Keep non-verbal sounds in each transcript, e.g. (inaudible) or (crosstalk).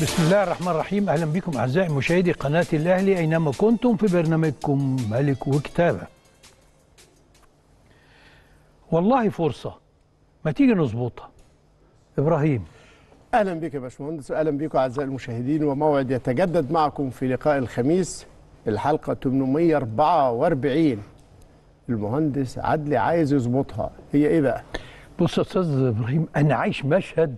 بسم الله الرحمن الرحيم اهلا بكم اعزائي مشاهدي قناه الاهلي اينما كنتم في برنامجكم ملك وكتابه. والله فرصه ما تيجي نظبطها. ابراهيم اهلا بك يا باشمهندس واهلا بكم اعزائي المشاهدين وموعد يتجدد معكم في لقاء الخميس الحلقه 844 المهندس عدلي عايز يظبطها هي ايه بقى؟ بص يا استاذ ابراهيم انا عايش مشهد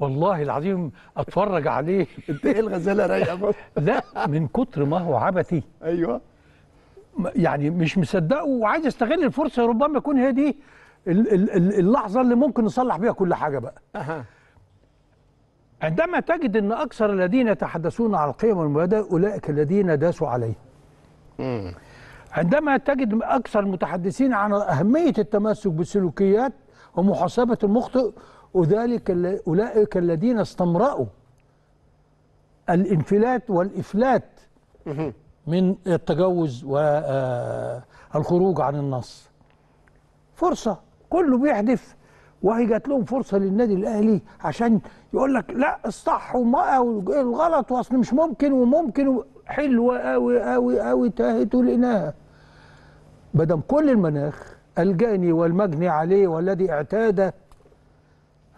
والله العظيم اتفرج عليه (laughs) انت ايه الغزاله رايقه لا من كتر ما هو عبثي ايوه يعني مش مصدقه وعايز استغل الفرصه ربما يكون هي دي اللحظه اللي ممكن نصلح بيها كل حاجه بقى أه. عندما تجد ان اكثر الذين يتحدثون عن القيم والمبادئ اولئك الذين داسوا عليه عندما تجد اكثر المتحدثين عن اهميه التمسك بالسلوكيات ومحاسبه المخطئ أذلك أولئك الذين استمرأوا الانفلات والإفلات من التجوز والخروج آه، عن النص فرصة كله بيحدث وهي جات لهم فرصة للنادي الأهلي عشان يقول لك لا الصح وما الغلط وأصل مش ممكن وممكن حلوة قوي قوي قوي تاهت ولقيناها بدم كل المناخ الجاني والمجني عليه والذي اعتاد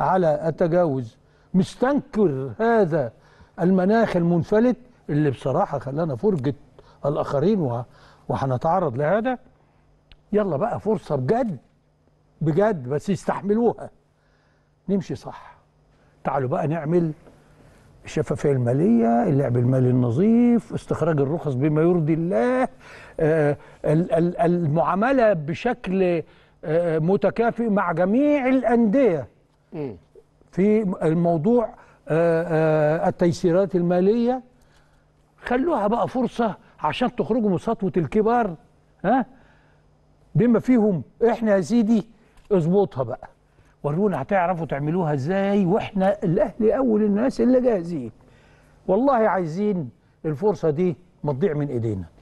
على التجاوز مستنكر هذا المناخ المنفلت اللي بصراحة خلانا فرجة الآخرين وهنتعرض لهذا يلا بقى فرصة بجد بجد بس يستحملوها نمشي صح تعالوا بقى نعمل الشفافيه الماليه، اللعب المالي النظيف، استخراج الرخص بما يرضي الله، آه، المعامله بشكل آه، متكافئ مع جميع الانديه في الموضوع آه، آه، التيسيرات المالية خلوها بقى فرصة عشان تخرجوا من سطوة الكبار ها بما فيهم احنا يا سيدي اظبطها بقى ورونا هتعرفوا تعملوها ازاي واحنا الاهلي اول الناس اللي جاهزين والله عايزين الفرصة دي ما تضيع من ايدينا